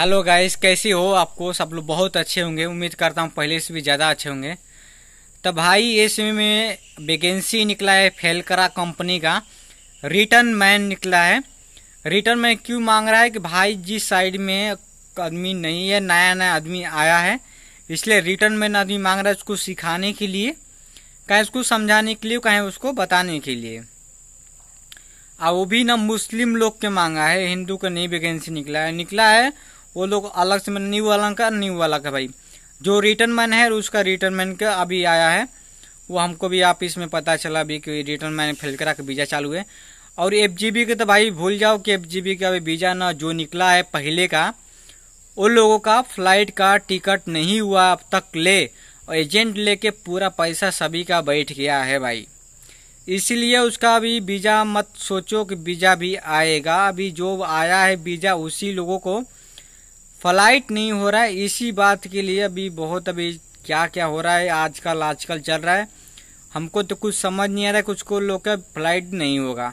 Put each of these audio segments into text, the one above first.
Hello guys कैसी हो आपको सब लोग बहुत अच्छे होंगे उम्मीद करता हूँ पहले से भी ज़्यादा अच्छे होंगे तो भाई इसमें में वेकेंसी निकला है फेलकरा कंपनी का रिटर्न मैन निकला है रिटर्न मैन क्यों मांग रहा है कि भाई जिस साइड में आदमी नहीं है नया नया आदमी आया है इसलिए रिटर्न मैन आदमी मांग रहा है उसको सिखाने के लिए कहें उसको समझाने के लिए कहें उसको बताने के लिए और वो भी ना मुस्लिम लोग के मांगा है हिंदू का नई वैकेंसी निकला है निकला है वो लोग अलग से मैंने मतलब न्यू वाला का न्यू वाला का भाई जो रिटर्न मैन है उसका रिटर्न मैन का अभी आया है वो हमको भी आप इसमें पता चला अभी कि रिटर्न मैन फेल करा के वीज़ा चालू है और एफ का तो भाई भूल जाओ कि एफ जी का अभी वीज़ा ना जो निकला है पहले का उन लोगों का फ्लाइट का टिकट नहीं हुआ अब तक ले और एजेंट लेके पूरा पैसा सभी का बैठ गया है भाई इसलिए उसका अभी वीज़ा मत सोचो कि वीज़ा भी आएगा अभी जो आया है वीज़ा उसी लोगों को फ्लाइट नहीं हो रहा है इसी बात के लिए अभी बहुत अभी क्या क्या हो रहा है आजकल आजकल चल रहा है हमको तो कुछ समझ नहीं आ रहा है कुछ को लोग का फ्लाइट नहीं होगा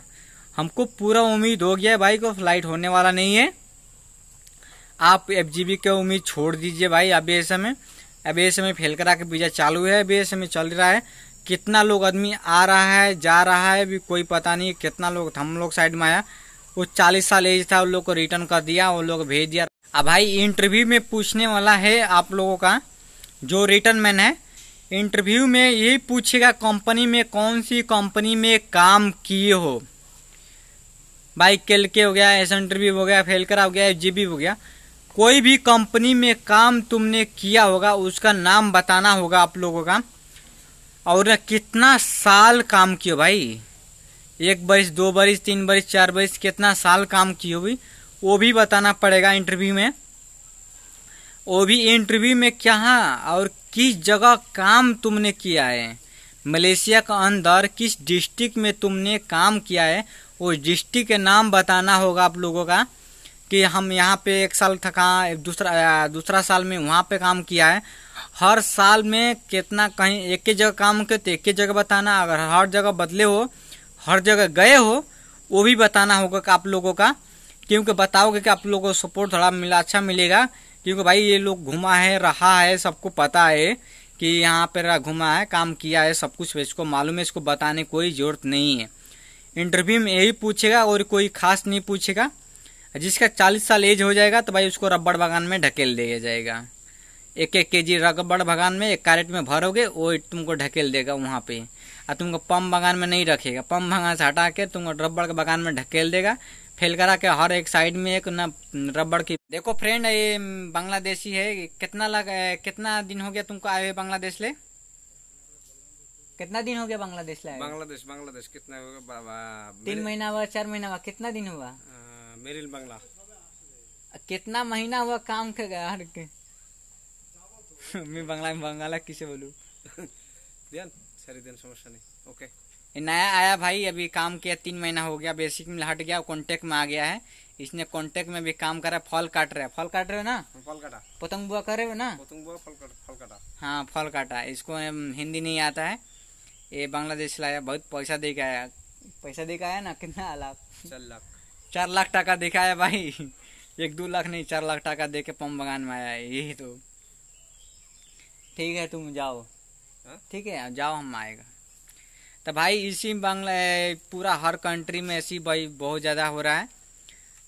हमको पूरा उम्मीद हो गया है भाई को फ्लाइट होने वाला नहीं है आप एफ जी बी का उम्मीद छोड़ दीजिए भाई अभी ऐसे में अभी ऐसे में फेल करा के वीज़ा चालू है अभी ऐसे में चल रहा है कितना लोग आदमी आ रहा है जा रहा है अभी कोई पता नहीं कितना लोग हम लोग साइड में आया वो चालीस साल एज था उन लोग को रिटर्न कर दिया उन लोग भेज दिया अब भाई इंटरव्यू में पूछने वाला है आप लोगों का जो रिटर्न मैन है इंटरव्यू में यही पूछेगा कंपनी में कौन सी कंपनी में काम किए हो भाई केल के हो गया एस इंटरव्यू हो गया फेलकर हो गया जी हो गया कोई भी कंपनी में काम तुमने किया होगा उसका नाम बताना होगा आप लोगों का और कितना साल काम किया भाई एक बरिस दो बरिस तीन बरिस चार बरिस कितना साल काम किए हुई वो भी बताना पड़ेगा इंटरव्यू में वो भी इंटरव्यू में क्या और किस जगह काम तुमने किया है मलेशिया के अंदर किस डिस्ट्रिक्ट में तुमने काम किया है उस डिस्ट्रिक्ट के नाम बताना होगा आप लोगों का कि हम यहाँ पे एक साल था कहाँ दूसरा दूसरा साल में वहाँ पे काम किया है हर साल में कितना कहीं एक ही जगह काम के तो एक ही जगह बताना अगर हर जगह बदले हो हर जगह गए हो वो भी बताना होगा आप लोगों का क्योंकि बताओगे कि आप लोगों को सपोर्ट थोड़ा मिला अच्छा मिलेगा क्योंकि भाई ये लोग घुमा है रहा है सबको पता है कि यहाँ पर घुमा है काम किया है सब कुछ इसको मालूम है इसको बताने कोई ज़रूरत नहीं है इंटरव्यू में यही पूछेगा और कोई खास नहीं पूछेगा जिसका चालीस साल एज हो जाएगा तो भाई उसको रबड़ बागान में ढकेल दिया जाएगा एक एक के जी रबड़ बागान में एक कैरेट में भरोगे वो तुमको ढकेल देगा वहाँ पे और तुमको पम बागान में नहीं रखेगा पम बागान से हटा के तुमको रबड़ के बागान में ढकेल देगा फेल करा के हर एक साइड में एक ना रबड़ की देखो फ्रेंड ये बांग्लादेशी है कितना लग कितना दिन हो गया तुमको आए हुए बांग्लादेश ले कितना दिन हो गया बांग्लादेश ले बांग्लादेश बांग्लादेश कितना हो गया तीन महीना हुआ चार महीना हुआ कितना दिन हुआ मेरिल बांग्ला कितना महीना हुआ काम के गया हर के मैं बांग्ला में बांग्ला किसे बोलू ध्यान सारी दिन समस्या नहीं ओके नया आया भाई अभी काम किया तीन महीना हो गया बेसिक में हट गया कॉन्टेक्ट में आ गया है इसने कॉन्टेक्ट में भी काम करा फल काट रहा है फल काट रहे हो ना फल काटा पतंग बुआ कर रहे हो ना पतंग बुआ फल काट, फल काटा हाँ फल काटा इसको हिंदी नहीं आता है ये बांग्लादेश लाया बहुत पैसा दे के आया पैसा दे के आया ना कितना लाख चार लाख चार लाख टाका दिखाया भाई एक दो लाख नहीं चार लाख टाका दे के पम बगान में आया है यही तो ठीक है तुम जाओ हाँ? ठीक है जाओ हम आएगा तो भाई इसी बांग्ला पूरा हर कंट्री में ऐसी भाई बहुत ज़्यादा हो रहा है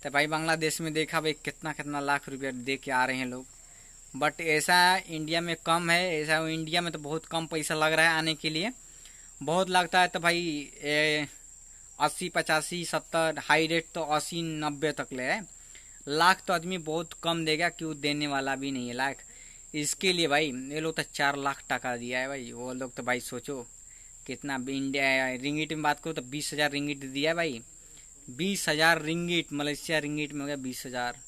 तो भाई बांग्लादेश में देखा भाई कितना कितना लाख रुपया दे के आ रहे हैं लोग बट ऐसा इंडिया में कम है ऐसा इंडिया में तो बहुत कम पैसा लग रहा है आने के लिए बहुत लगता है तो भाई अस्सी पचासी सत्तर हाई रेट तो अस्सी नब्बे तक ले है लाख तो आदमी बहुत कम देगा क्यों देने वाला भी नहीं है लाख इसके लिए भाई ये लोग तो चार लाख टका दिया है भाई वो लोग तो भाई सोचो कितना इंडिया रिंगिट में बात करूँ तो बीस हज़ार रिंगिट दिया भाई बीस हज़ार रिंगिट मलेशिया रिंगिट में हो गया बीस हज़ार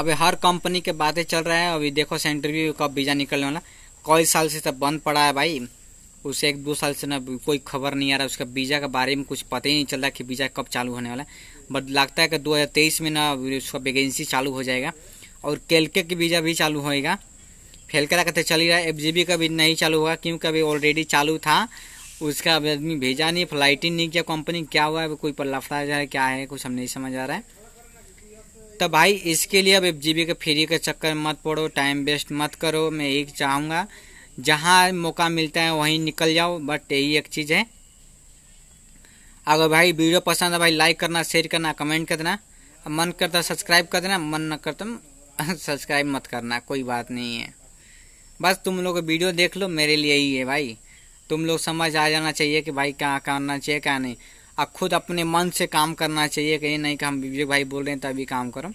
अब हर कंपनी के बातें चल रहे हैं अभी देखो इंटरव्यू कब वीज़ा निकलने वाला कई साल से तब तो बंद पड़ा है भाई उसे एक दो साल से ना कोई खबर नहीं आ रहा उसका वीज़ा के बारे में कुछ पता ही नहीं चल रहा कि वीज़ा कब चालू होने वाला है बट लगता है कि दो में ना उसका वैकेंसी चालू हो जाएगा और केलके की वीज़ा भी चालू होएगा फेलकरा का तो चल ही रहा है एफ का भी नहीं चालू होगा क्योंकि अभी ऑलरेडी चालू था उसका आदमी भेजा नहीं फ्लाइट ही नहीं किया कंपनी क्या हुआ है कोई पल्ला फटा जा रहा है क्या है कुछ हम नहीं समझ आ रहा है तो भाई इसके लिए अब एफ के फ्री के चक्कर मत पड़ो टाइम वेस्ट मत करो मैं यही चाहूँगा जहाँ मौका मिलता है वहीं निकल जाओ बट यही एक चीज़ है अगर भाई वीडियो पसंद है भाई लाइक करना शेयर करना कमेंट कर देना मन करता सब्सक्राइब कर देना मन न करता सब्सक्राइब तो मत करना कोई बात नहीं है बस तुम लोग वीडियो देख लो मेरे लिए ही है भाई तुम लोग समझ आ जाना चाहिए कि भाई क्या करना चाहिए क्या नहीं अब खुद अपने मन से काम करना चाहिए कि नहीं कि हम विवेक भाई बोल रहे हैं तभी काम करो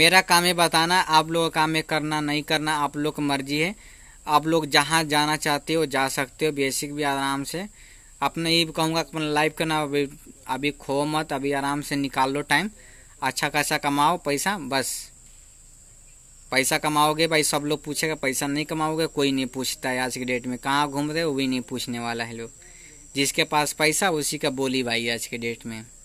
मेरा काम है बताना आप लोग का काम है करना नहीं करना आप लोग की मर्जी है आप लोग जहाँ जाना चाहते हो जा सकते हो बेसिक भी आराम से अपने ये कहूँगा अपना लाइफ का ना अभी अभी खो मत अभी आराम से निकाल लो टाइम अच्छा खासा कमाओ पैसा बस पैसा कमाओगे भाई सब लोग पूछेगा पैसा नहीं कमाओगे कोई नहीं पूछता है आज के डेट में कहाँ घूम रहे वो भी नहीं पूछने वाला है लोग जिसके पास पैसा उसी का बोली भाई आज के डेट में